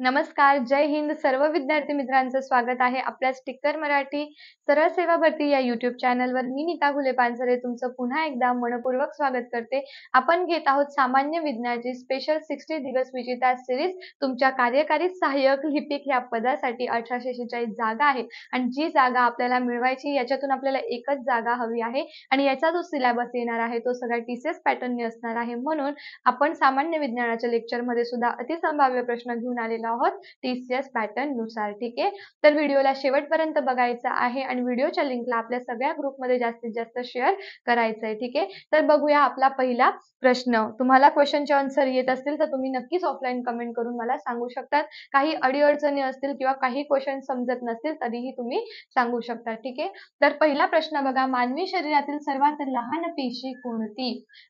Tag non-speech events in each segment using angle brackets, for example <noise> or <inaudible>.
नमस्कार जय हिंद सर्व विद्यार्थी मित्रांचं स्वागत आहे आपल्या स्टिकर मराठी सरळ सेवा भरती या युट्यूब चॅनलवर मी नीता घुले पानसरे तुमचं पुन्हा एकदा मनपूर्वक स्वागत करते आपण घेत आहोत सामान्य विज्ञानाची स्पेशल सिक्स्टी दिवस विजेता सिरीज तुमच्या कार्यकारी सहाय्यक लिपिक या पदासाठी अठराशे शेहेचाळीस जागा आहे आणि जी जागा आपल्याला मिळवायची याच्यातून आपल्याला एकच जागा हवी आहे आणि याचा जो सिलेबस येणार आहे तो सगळा टीसीएस पॅटर्नने असणार आहे म्हणून आपण सामान्य विज्ञानाच्या लेक्चरमध्ये सुद्धा अतिसंभाव्य प्रश्न घेऊन आलेला आहोत टीसीएस पॅटर्न नुसार ठीक आहे तर व्हिडिओला शेवटपर्यंत बघायचं आहे आणि व्हिडिओच्या लिंकला आपल्या सगळ्या ग्रुपमध्ये जास्तीत जास्त शेअर करायचं आहे ठीक आहे तर बघूया आपला पहिला प्रश्न तुम्हाला क्वेश्चनचे आन्सर येत असतील तर तुम्ही नक्कीच ऑफलाईन कमेंट करून मला सांगू शकता काही अडीअडचणी असतील किंवा काही क्वेश्चन समजत नसतील तरीही तुम्ही सांगू शकता ठीक आहे तर पहिला प्रश्न बघा मानवी शरीरातील सर्वात लहान पेशी कोणती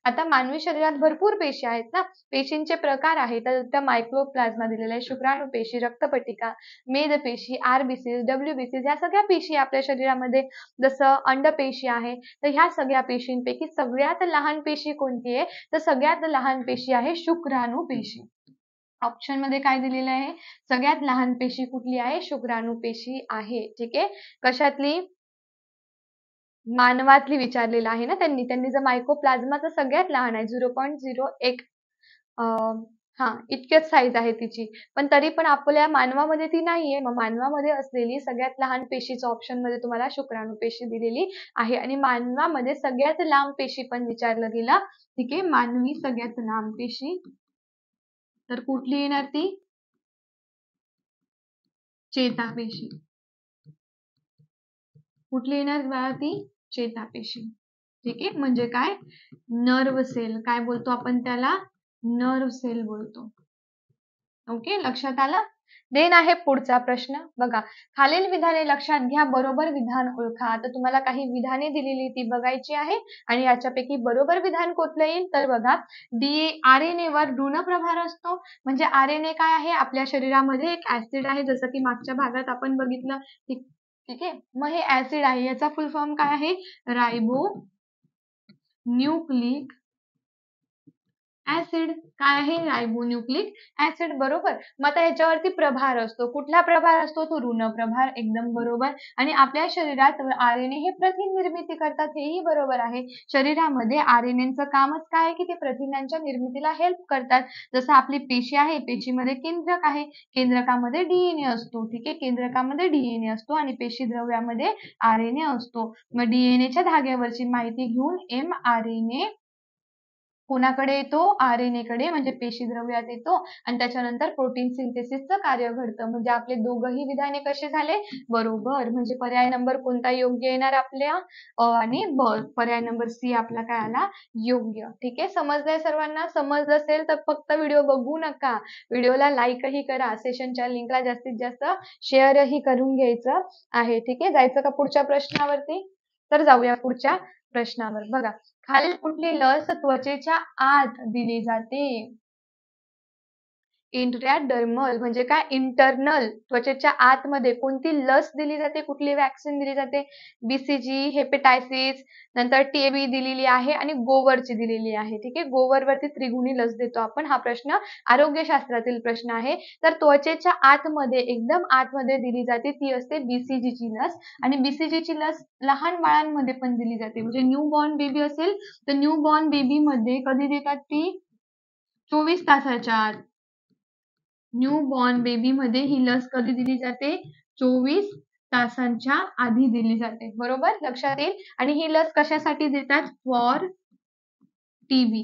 आता मानवी शरीरात भरपूर पेशी आहेत ना पेशींचे प्रकार आहेत तर मायक्रोप्लाझ्मा दिलेला आहे पेशी रक्तपटिका मेदपेशी आरबीसीज डब्ल्यूबीसीज या सगळ्या पेशी आपल्या शरीरामध्ये जसं पेशी आहे तर ह्या सगळ्या पेशींपैकी सगळ्यात लहान पेशी कोणती आहे तर सगळ्यात लहान पेशी आहे शुक्राणू पेशी ऑप्शन मध्ये काय दिलेलं आहे सगळ्यात लहान पेशी कुठली आहे शुक्राणू पेशी आहे ठीक आहे कशातली मानवातली विचारलेलं आहे ना त्यांनी त्यांनी जर मायकोप्लाझ्माचं सगळ्यात लहान आहे झिरो पॉईंट झिरो एक हा इतक्याच साईज आहे तिची. पण तरी पण आपल्या मानवामध्ये ती नाहीये. मग मानवामध्ये असलेली सगळ्यात लहान पेशीच ऑप्शन मध्ये तुम्हाला शुक्राणू पेशी दिलेली आहे आणि मानवामध्ये सगळ्यात लांब पेशी पण विचारलं गेलं. ठीक आहे. मानवी सगळ्यात लांब पेशी तर कुठली येणार ती? चेतापेशी. कुठली येणार बाळा ती? चेतापेशी. ठीक आहे. म्हणजे काय? नर्व सेल काय बोलतो आपण त्याला? नर्व सेल बोलतो ओके लक्षात आलं देन आहे पुढचा प्रश्न बघा खालील विधाने लक्षात घ्या बरोबर विधान ओळखा तर तुम्हाला काही विधाने दिलेली ती बघायची आहे आणि याच्यापैकी बरोबर विधान कोणतं येईल तर बघा डी आर एन ए वर ऋण प्रभार असतो म्हणजे आर एन ए काय आहे आपल्या शरीरामध्ये एक ऍसिड आहे जसं की मागच्या भागात आपण बघितलं ठीक आहे मग हे ऍसिड आहे याचा फुल फॉर्म काय आहे रायबो न्यूक्लिक ऍसिड काय आहे रायबोन्युक्लिक ऍसिड बरोबर मग आता याच्यावरती प्रभार असतो कुठला प्रभार असतो तो ऋण प्रभार एकदम बरोबर आणि आपल्या शरीरात आरएनए हे प्रथिन निर्मिती करतात हेही बरोबर आहे शरीरामध्ये आरएनएचं कामच काय की ते प्रथिनांच्या निर्मितीला हेल्प करतात जसं आपली पेशी आहे पेशीमध्ये केंद्रक आहे केंद्रकामध्ये डीएनए असतो ठीक आहे केंद्रकामध्ये डीएनए असतो आणि पेशी द्रव्यामध्ये आरएनए असतो मग डीएनएच्या धाग्यावरची माहिती घेऊन एम आर एन ए कोणाकडे येतो आर एन एकडे म्हणजे म्हणजे द्रव्यात येतो आणि त्याच्यानंतर प्रोटीन सिंथेसिसचं कार्य घडतं म्हणजे आपले दोघही विधाने कसे झाले बरोबर म्हणजे पर्याय नंबर कोणता योग्य येणार आपल्या आणि पर्याय नंबर सी आपला काय आला योग्य ठीक आहे समजलंय सर्वांना समजलं असेल तर फक्त व्हिडिओ बघू नका व्हिडिओला लाईकही करा सेशनच्या लिंकला जास्तीत जास्त शेअरही करून घ्यायचं आहे ठीक आहे जायचं का पुढच्या प्रश्नावरती तर जाऊया पुढच्या प्रश्नावर बघा खालील कुठली लस त्वचेच्या आत दिली जाते इंट्राडर्मल म्हणजे काय इंटरनल त्वचेच्या आतमध्ये कोणती लस दिली जाते कुठली व्हॅक्सिन दिली जाते बीसीजी हेपेटायसिस नंतर टीबी दिलेली आहे आणि गोवरची दिलेली आहे ठीक आहे गोवरवरती त्रिगुणी लस देतो आपण हा प्रश्न आरोग्यशास्त्रातील प्रश्न आहे तर त्वचेच्या आतमध्ये एकदम आतमध्ये दिली जाते ती असते बीसीजीची लस आणि बीसीजीची लस लहान बाळांमध्ये पण दिली जाते म्हणजे न्यू बॉर्न बेबी असेल तर न्यू बॉर्न बेबीमध्ये कधी देतात ती चोवीस तासाच्या आत न्यू बॉर्न बेबी मध्ये ही लस कधी दिली जाते चोवीस तासांच्या आधी दिली जाते बरोबर लक्षात येईल आणि ही लस कशासाठी देतात फॉर टीबी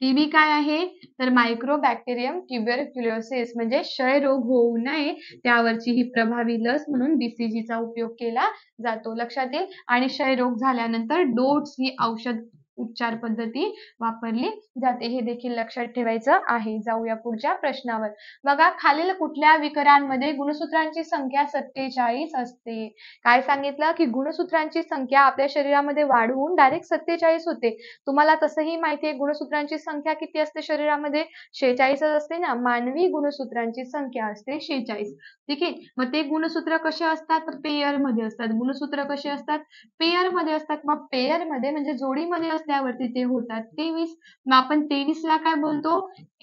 टीबी काय आहे तर मायक्रो बॅक्टेरियम ट्युबरक्युलोसिस म्हणजे क्षयरोग होऊ नये त्यावरची ही प्रभावी लस म्हणून बीसीजीचा उपयोग केला जातो लक्षात येईल आणि क्षयरोग झाल्यानंतर डोट्स ही औषध उपचार पद्धती वापरली जाते हे देखील लक्षात ठेवायचं आहे जाऊया पुढच्या प्रश्नावर बघा खालील कुठल्या विकरांमध्ये गुणसूत्रांची संख्या सत्तेचाळीस असते काय सांगितलं की गुणसूत्रांची संख्या आपल्या शरीरामध्ये वाढवून डायरेक्ट सत्तेचाळीस होते तुम्हाला तसंही माहिती आहे गुणसूत्रांची संख्या किती असते शरीरामध्ये शेहेचाळीसच असते ना मानवी गुणसूत्रांची संख्या असते शेचाळीस ठीक आहे मग ते गुणसूत्र कसे असतात पेयर मध्ये असतात गुणसूत्र कसे असतात पेयर मध्ये असतात मग पेयर मध्ये म्हणजे जोडीमध्ये असतात रस्त्यावरती ते होतात तेवीस मग आपण तेवीस ला काय बोलतो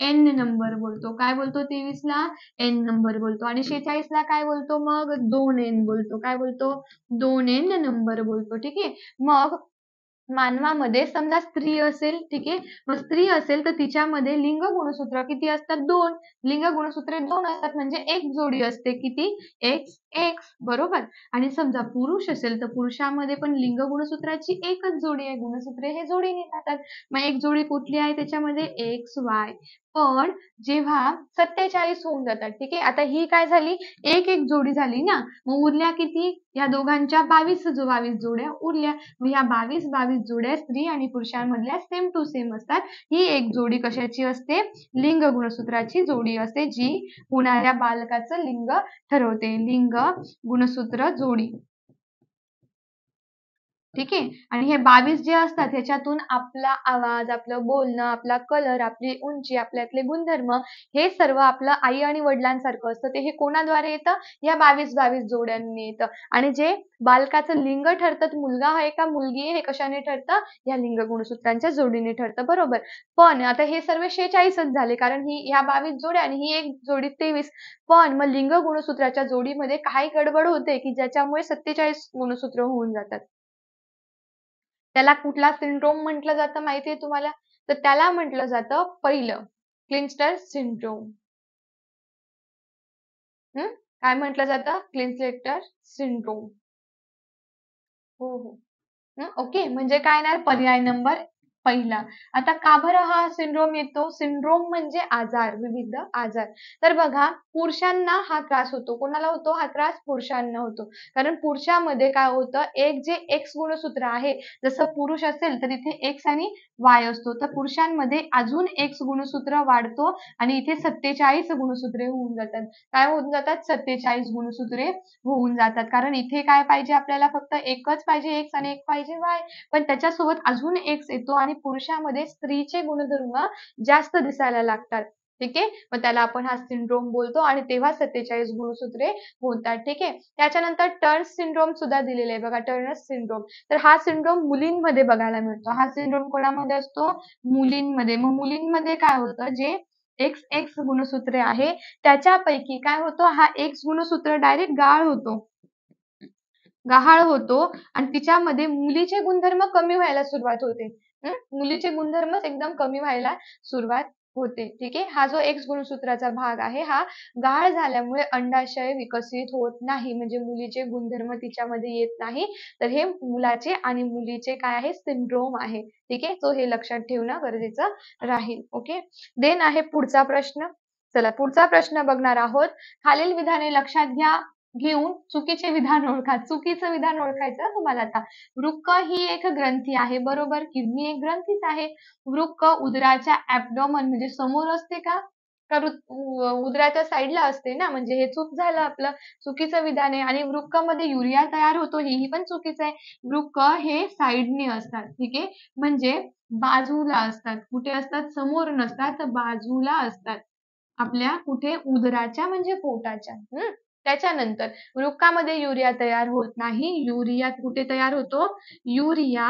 एन नंबर बोलतो काय बोलतो तेवीस ला एन नंबर बोलतो आणि शेचाळीस ला काय बोलतो मग दोन एन बोलतो काय बोलतो दोन एन नंबर बोलतो ठीक आहे मग मानवामध्ये समजा स्त्री असेल ठीक आहे मग स्त्री असेल तर तिच्यामध्ये लिंग गुणसूत्र किती असतात दोन लिंग गुणसूत्रे दोन असतात म्हणजे एक जोडी असते किती एक्स एक्स बरोबर आणि समजा पुरुष असेल तर पुरुषामध्ये पण लिंग गुणसूत्राची एकच जोडी आहे गुणसूत्रे हे जोडीने जातात मग एक जोडी कुठली आहे त्याच्यामध्ये एक्स वाय पण जेव्हा सत्तेचाळीस होऊन जातात ठीक आहे आता ही काय झाली एक एक जोडी झाली ना मग उरल्या किती या दोघांच्या बावीस जो बावीस जोड्या उरल्या मग या बावीस बावीस जोड्या स्त्री आणि पुरुषांमधल्या सेम टू सेम असतात ही एक जोडी कशाची असते लिंग गुणसूत्राची जोडी असते जी होणाऱ्या बालकाचं लिंग ठरवते लिंग गुणसूत्र जोडी ठीक आहे आणि हे बावीस जे असतात ह्याच्यातून आपला आवाज आपलं बोलणं आपला कलर आपली उंची आपल्यातले गुणधर्म हे सर्व आपलं आई आणि वडिलांसारखं असतं ते हे कोणाद्वारे येतं या बावीस बावीस जोड्यांनी येतं आणि जे बालकाचं लिंग ठरतं मुलगा आहे का मुलगी हे कशाने ठरतं या लिंग गुणसूत्रांच्या जोडीने ठरतं बरोबर पण आता हे सर्व शेचाळीसच झाले कारण ही या बावीस जोड्या आणि ही एक जोडी तेवीस पण मग लिंग गुणसूत्राच्या जोडीमध्ये काही गडबड होते की ज्याच्यामुळे सत्तेचाळीस गुणसूत्र होऊन जातात त्याला कुठला सिंड्रोम म्हटलं जातं माहिती आहे तुम्हाला तर त्याला म्हटलं जातं पहिलं क्लिन्स्टर सिंड्रोम हम्म काय म्हटलं जातं क्लिन्स्टर सिंड्रोम हो हो ओके म्हणजे काय येणार पर्याय नंबर पहिला आता का बरं हा सिंड्रोम येतो सिंड्रोम म्हणजे आजार विविध आजार तर बघा पुरुषांना हा त्रास होतो कोणाला होतो हा त्रास पुरुषांना होतो कारण पुरुषामध्ये काय होतं एक जे एक्स गुणसूत्र आहे जसं पुरुष असेल तर इथे एक्स आणि वाय असतो तर पुरुषांमध्ये अजून एक्स गुणसूत्र वाढतो आणि इथे सत्तेचाळीस गुणसूत्रे होऊन जातात काय होऊन जातात सत्तेचाळीस गुणसूत्रे होऊन जातात कारण इथे काय पाहिजे आपल्याला फक्त एकच पाहिजे एक्स आणि एक पाहिजे वाय पण त्याच्यासोबत अजून एक्स येतो आणि पुरुषामध्ये स्त्रीचे गुणधर्म जास्त दिसायला लागतात ठीक आहे मग त्याला आपण हा सिंड्रोम बोलतो आणि तेव्हा सत्तेचाळीस गुणसूत्रे होतात ठीक आहे त्याच्यानंतर टर्न्स सिंड्रोम सुद्धा दिलेले आहे बघा टर्न सिंड्रोम तर हा सिंड्रोम मुलींमध्ये बघायला मिळतो हा सिंड्रोम कोणामध्ये असतो मुलींमध्ये मग मुलींमध्ये काय होतं जे एक्स एक्स गुणसूत्रे आहे त्याच्यापैकी काय होतो हा एक्स गुणसूत्र डायरेक्ट गाळ होतो गहाळ होतो आणि तिच्यामध्ये मुलीचे गुणधर्म कमी व्हायला सुरुवात होते मुलीचे गुणधर्मच एकदम कमी व्हायला सुरुवात होते. ठीक आहे. हा जो एक्स गुणसूत्राचा भाग आहे हा गाळ झाल्यामुळे अंडाशय विकसित होत नाही म्हणजे मुलीचे गुणधर्म तिच्यामध्ये येत नाही तर हे मुलाचे आणि मुलीचे काय आहे सिंड्रोम आहे. ठीक आहे. तो हे लक्षात ठेवणं गरजेचं राहील. ओके देन आहे पुढचा प्रश्न. चला पुढचा प्रश्न बघणार आहोत. खालील विधाने लक्षात घ्या. घेऊन चुकीचे विधान <laughs> ओळखा चुकीचं विधान हो. ओळखायचं तुम्हाला आता वृक्क ही एक ग्रंथी आहे बरोबर किडनी एक ग्रंथीच आहे वृक्क उदराच्या ऍबडोमन म्हणजे समोर असते का उदराच्या साईडला असते ना म्हणजे हे चूक झालं आपलं चुकीचं विधान आहे आणि वृक्कामध्ये युरिया तयार होतो हेही पण चुकीचं आहे वृक्क हे साईडने असतात ठीक आहे म्हणजे बाजूला असतात कुठे असतात समोर नसतात बाजूला असतात आपल्या कुठे उदराच्या म्हणजे पोटाच्या हम्म त्याच्यानंतर वृक्कामध्ये युरिया तयार होत नाही युरिया कुठे तयार होतो युरिया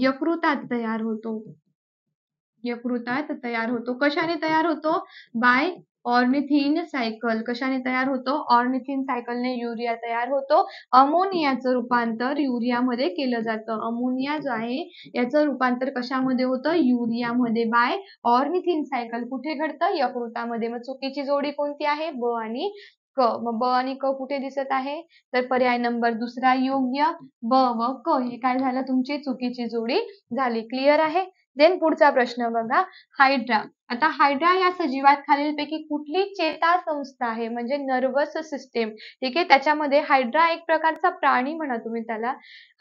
यकृतात तयार होतो यकृतात तयार होतो कशाने तयार होतो बाय ऑर्निथिन सायकल कशाने तयार होतो ऑर्निथिन सायकलने युरिया तयार होतो अमोनियाचं रूपांतर युरियामध्ये केलं जातं अमोनिया जो आहे याचं रूपांतर कशामध्ये होतं युरियामध्ये बाय ऑर्निथिन सायकल कुठे घडतं यकृतामध्ये मग चुकीची जोडी कोणती आहे ब आणि क मग ब आणि क कुठे दिसत आहे तर पर्याय नंबर दुसरा योग्य ब व क हे काय झालं तुमची चुकीची जोडी झाली क्लिअर आहे देन पुढचा प्रश्न बघा हायड्रा आता हायड्रा या सजीवात खालीलपैकी कुठली चेता संस्था आहे म्हणजे नर्वस सिस्टेम ठीक आहे त्याच्यामध्ये हायड्रा एक प्रकारचा प्राणी म्हणा तुम्ही त्याला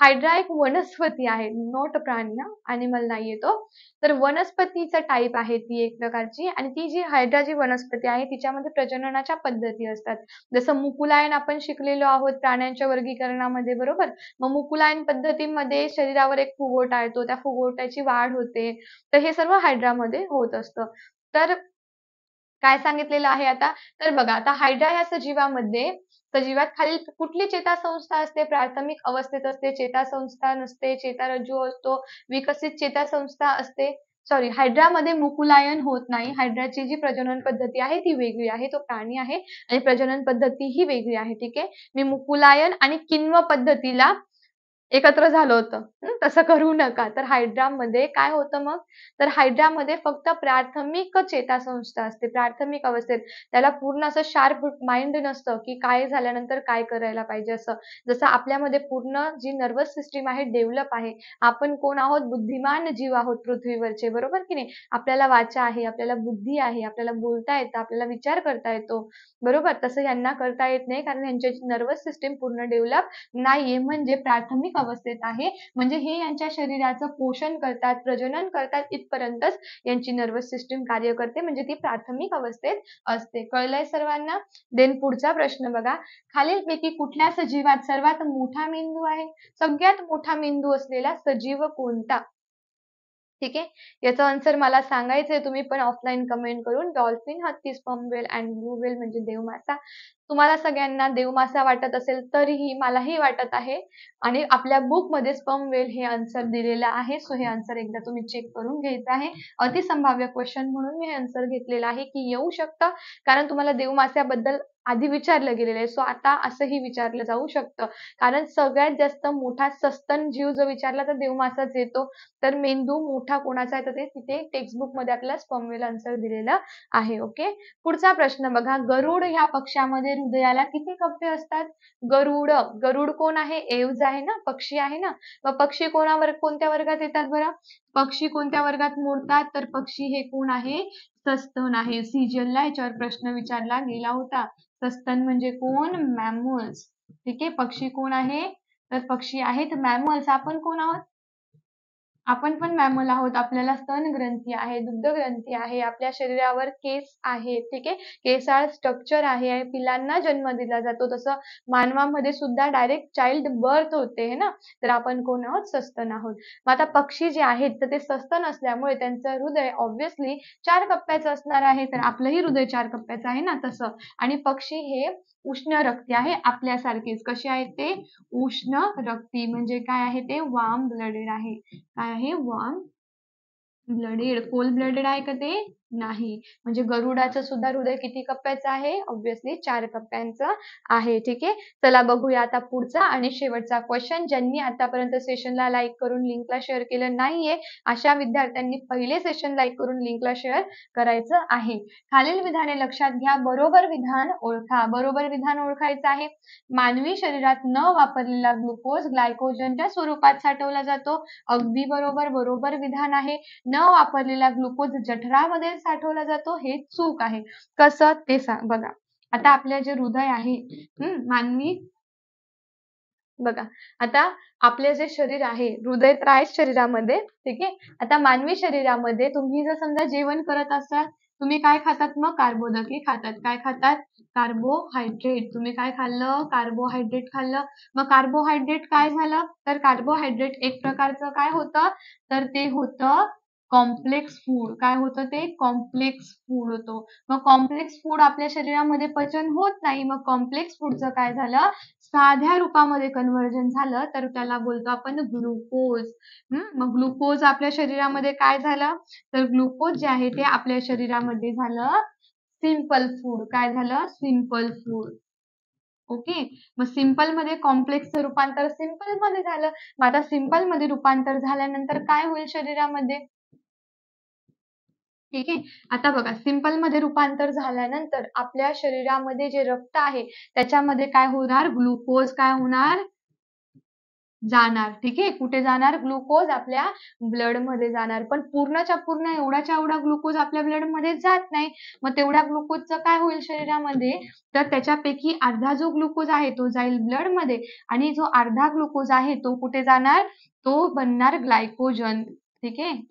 हायड्रा एक वनस्पती आहे नॉट प्राणी ना अॅनिमल नाही येतो तर वनस्पतीचा टाईप आहे ती एक प्रकारची आणि ती जी हायड्रा जी वनस्पती आहे तिच्यामध्ये प्रजननाच्या पद्धती असतात जसं मुकुलायन आपण शिकलेलो आहोत प्राण्यांच्या वर्गीकरणामध्ये बरोबर मग मुकुलायन पद्धतीमध्ये शरीरावर एक फुगोटा येतो त्या फुगोट्याची वाढ होते तर हे सर्व हायड्रामध्ये होत असतं तर काय सांगितलेलं आहे आता तर बघा आता हायड्रा या सजीवामध्ये सजीवात खालील कुठली चेतासंस्था असते प्राथमिक अवस्थेत असते चेतासंस्था नसते चेतारज्जू असतो विकसित चेतासंस्था असते सॉरी हायड्रामध्ये मुकुलायन होत नाही हायड्राची जी प्रजनन पद्धती आहे ती वेगळी आहे तो प्राणी आहे आणि प्रजनन पद्धती ही वेगळी आहे ठीक आहे मी मुकुलायन आणि किण्व पद्धतीला एकत्र झालं होतं तसं करू नका तर मध्ये काय होतं मग तर मध्ये फक्त प्राथमिक चेतासंस्था असते प्राथमिक अवस्थेत त्याला पूर्ण असं शार्प माइंड नसतं की काय झाल्यानंतर काय करायला पाहिजे असं जसं आपल्यामध्ये पूर्ण जी नर्वस सिस्टीम आहे डेव्हलप आहे आपण कोण आहोत बुद्धिमान जीव आहोत पृथ्वीवरचे बरोबर की नाही आपल्याला वाचा आहे आपल्याला बुद्धी आहे आपल्याला बोलता येतं आपल्याला विचार करता येतो बरोबर तसं यांना करता येत नाही कारण यांच्याची नर्वस सिस्टीम पूर्ण डेव्हलप नाहीये म्हणजे प्राथमिक अवस्थेत आहे म्हणजे हे यांच्या शरीराचं पोषण करतात प्रजनन करतात इथपर्यंतच यांची नर्वस सिस्टीम कार्य करते म्हणजे ती प्राथमिक अवस्थेत असते कळलंय सर्वांना देन पुढचा प्रश्न बघा खालीलपैकी कुठल्या सजीवात सर्वात मोठा मेंदू आहे सगळ्यात मोठा मेंदू असलेला सजीव कोणता ठीक आहे याचा आन्सर मला सांगायचंय तुम्ही पण ऑफलाईन कमेंट करून डॉल्फिन हत्ती वेल अँड ब्लू वेल म्हणजे देवमासा तुम्हाला सगळ्यांना देवमासा वाटत असेल तरीही मलाही वाटत आहे आणि आपल्या बुकमध्ये वेल हे आन्सर दिलेलं आहे सो हे आन्सर एकदा तुम्ही चेक करून घ्यायचं आहे अतिसंभाव्य क्वेश्चन म्हणून मी हे आन्सर घेतलेला आहे की येऊ शकतं कारण तुम्हाला देवमास्याबद्दल आधी विचारलं गेलेलं आहे सो आता असंही विचारलं जाऊ शकतं कारण सगळ्यात जास्त मोठा सस्तन जीव जर विचारला तर देवमासाच येतो तर मेंदू मोठा कोणाचा आहे तर ते तिथे टेक्स्टबुक मध्ये आपल्याला स्पर्मवेल आन्सर दिलेला आहे ओके पुढचा प्रश्न बघा गरुड ह्या पक्ष्यामध्ये हृदयाला किती कप्पे असतात गरुड गरुड कोण आहे एव्ज आहे ना पक्षी आहे ना मग पक्षी कोणावर कोणत्या वर्गात येतात बरं पक्षी कोणत्या वर्गात मोडतात तर पक्षी हे कोण आहे सस्तन आहे सीजनला याच्यावर प्रश्न विचारला गेला होता सस्तन म्हणजे कोण मॅमल्स ठीक आहे. पक्षी कोण आहे तर पक्षी आहेत मॅमल्स आपण कोण आहोत आपण पण mammal आहोत आपल्याला स्तन ग्रंथी आहे, दुग्ध ग्रंथी आहे, आपल्या शरीरावर केस आहे ठीक आहे. केसाळ स्ट्रक्चर आहे. पिलांना जन्म दिला जातो तसं मानवामध्ये सुद्धा डायरेक्ट चाइल्ड बर्थ होते है ना. तर आपण कोण आहोत सस्तन आहोत. मग आता पक्षी जे आहेत तर ते सस्तन असल्यामुळे त्यांचं हृदय obviously चार कप्प्याचं असणार आहे तर आपलंही हृदय चार कप्प्याचं आहे ना तसं आणि पक्षी हे उष्ण रक्ती आहे आपल्यासारखेच कसे आहे ते उष्ण रक्ती म्हणजे काय आहे ते वाम ब्लडेड आहे काय आहे वाम ब्लडेड cold ब्लडेड आहे का ते नाही म्हणजे गरुडाचं सुद्धा हृदय किती कप्प्याचं आहे ऑब्व्हियसली चार कप्प्यांचं आहे ठीक आहे चला बघूया आता पुढचा आणि शेवटचा क्वेश्चन ज्यांनी आतापर्यंत सेशनला लाईक करून लिंकला शेअर केलं नाहीये अशा विद्यार्थ्यांनी पहिले सेशन लाईक करून लिंकला शेअर करायचं आहे खालील विधाने लक्षात घ्या बरोबर विधान ओळखा बरोबर विधान ओळखायचं आहे मानवी शरीरात न वापरलेला ग्लुकोज ग्लायकोजनच्या स्वरूपात साठवला जातो अगदी बरोबर बरोबर विधान आहे न वापरलेला ग्लुकोज जठरामध्ये साठवला जातो हे चूक आहे कसं ते सांग बघा आता आपलं जे हृदय आहे हम्म मानवी बघा आता आपले जे शरीर आहे हृदय तर आहे शरीरामध्ये ठीक आहे आता मानवी शरीरामध्ये तुम्ही जर समजा जेवण करत असाल तुम्ही काय खातात मग कार्बोदके खातात काय खातात कार्बोहायड्रेट तुम्ही काय खाल्लं कार्बोहायड्रेट खाल्लं मग कार्बोहायड्रेट काय झालं तर कार्बोहायड्रेट एक प्रकारचं काय होतं तर ते होतं कॉम्प्लेक्स फूड काय होतं ते कॉम्प्लेक्स फूड होतो मग कॉम्प्लेक्स फूड आपल्या शरीरामध्ये पचन होत नाही मग कॉम्प्लेक्स फूडचं काय झालं साध्या रूपामध्ये कन्व्हर्जन झालं तर त्याला बोलतो आपण ग्लुकोज मग ग्लुकोज आपल्या शरीरामध्ये काय झालं तर ग्लुकोज जे आहे ते आपल्या शरीरामध्ये झालं सिम्पल फूड काय झालं सिंपल फूड ओके मग सिम्पल मध्ये कॉम्प्लेक्सचं रूपांतर सिम्पल मध्ये झालं मग आता सिम्पल मध्ये रूपांतर झाल्यानंतर काय होईल शरीरामध्ये ठीक आहे आता बघा सिंपल मध्ये रूपांतर झाल्यानंतर आपल्या शरीरामध्ये जे रक्त आहे त्याच्यामध्ये काय होणार ग्लुकोज काय होणार जाणार ठीक आहे कुठे जाणार ग्लुकोज आपल्या ब्लड मध्ये जाणार पण पूर्णच्या पूर्ण एवढाच्या एवढा ग्लुकोज आपल्या ब्लड मध्ये जात नाही मग तेवढ्या ग्लुकोजचं काय होईल शरीरामध्ये तर त्याच्यापैकी अर्धा जो ग्लुकोज आहे तो जाईल ब्लड मध्ये आणि जो अर्धा ग्लुकोज आहे तो कुठे जाणार तो बनणार ग्लायकोजन ठीक आहे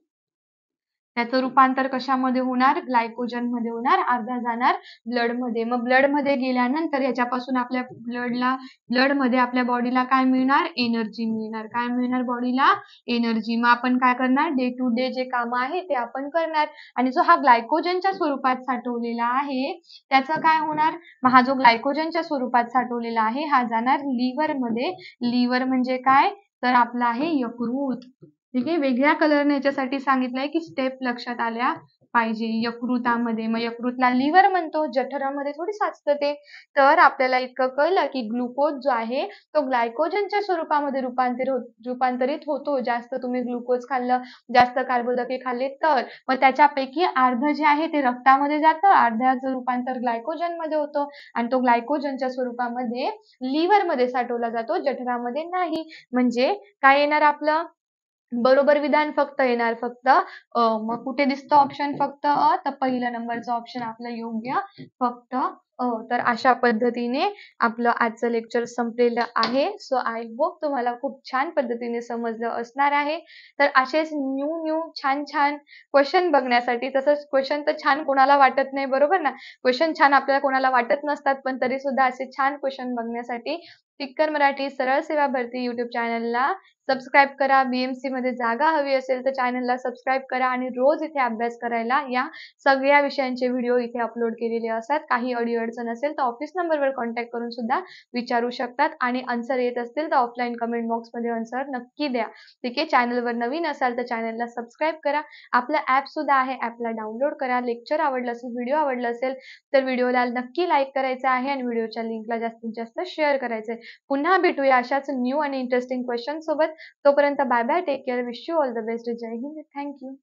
त्याचं रूपांतर कशामध्ये होणार ग्लायकोजन मध्ये होणार अर्धा जाणार ब्लड मध्ये मग ब्लड मध्ये गेल्यानंतर याच्यापासून आपल्या ब्लडला ब्लड मध्ये आपल्या बॉडीला काय मिळणार एनर्जी मिळणार काय मिळणार बॉडीला एनर्जी मग आपण काय करणार डे टू डे जे काम आहे ते आपण करणार आणि जो हा ग्लायकोजनच्या स्वरूपात साठवलेला आहे त्याचं काय होणार मग हा जो ग्लायकोजनच्या स्वरूपात साठवलेला आहे हा जाणार लिव्हर मध्ये लिव्हर म्हणजे काय तर आपला आहे यकृत ठीक आहे वेगळ्या कलरने याच्यासाठी सांगितलंय की स्टेप लक्षात आल्या पाहिजे यकृतामध्ये मग यकृतला लिव्हर म्हणतो जठरामध्ये थोडी साचतं ते तर आपल्याला इतकं कळलं की ग्लुकोज जो आहे तो ग्लायकोजनच्या स्वरूपामध्ये रूपांतर रूपांतरित होतो जास्त तुम्ही ग्लुकोज खाल्लं जास्त कार्बोदके खाल्ले तर मग त्याच्यापैकी अर्ध जे आहे ते रक्तामध्ये जातं अर्ध्याचं रूपांतर ग्लायकोजनमध्ये होतं आणि तो ग्लायकोजनच्या स्वरूपामध्ये लिव्हरमध्ये साठवला जातो जठरामध्ये नाही म्हणजे काय येणार आपलं बरोबर विधान फक्त येणार फक्त अ मग कुठे दिसतो ऑप्शन फक्त अ तर पहिल्या नंबरचं ऑप्शन option आपला योग्य फक्त हो, तर अशा पद्धतीने आपलं आजचं लेक्चर संपलेलं आहे सो आय होप तुम्हाला खूप छान पद्धतीने समजलं असणार आहे तर असेच न्यू न्यू छान छान क्वेश्चन बघण्यासाठी तसंच क्वेश्चन तर छान कोणाला वाटत नाही बरोबर ना क्वेश्चन छान आपल्याला कोणाला वाटत नसतात पण तरी सुद्धा असे छान क्वेश्चन बघण्यासाठी टिक्कर मराठी सरळ सेवा भरती युट्यूब चॅनलला सबस्क्राईब करा बीएमसी मध्ये जागा हवी असेल तर चॅनलला सबस्क्राईब करा आणि रोज इथे अभ्यास करायला या सगळ्या विषयांचे व्हिडिओ इथे अपलोड केलेले असतात काही ऑडिओ अडचण तर ऑफिस नंबरवर कॉन्टॅक्ट करून सुद्धा विचारू शकतात आणि आन्सर येत असतील तर ऑफलाईन कमेंट बॉक्समध्ये आन्सर नक्की द्या ठीक आहे चॅनलवर नवीन असाल तर चॅनलला सबस्क्राईब करा आपला ऍप सुद्धा आहे ॲपला डाउनलोड करा लेक्चर आवडलं असेल व्हिडिओ आवडला असेल तर व्हिडिओला नक्की लाईक करायचं आहे आणि व्हिडिओच्या लिंकला जास्तीत जास्त शेअर करायचं पुन्हा भेटूया अशाच न्यू आणि इंटरेस्टिंग क्वेश्चन सोबत तोपर्यंत bye bye take care wish you all the best जय हिंद थँक्यू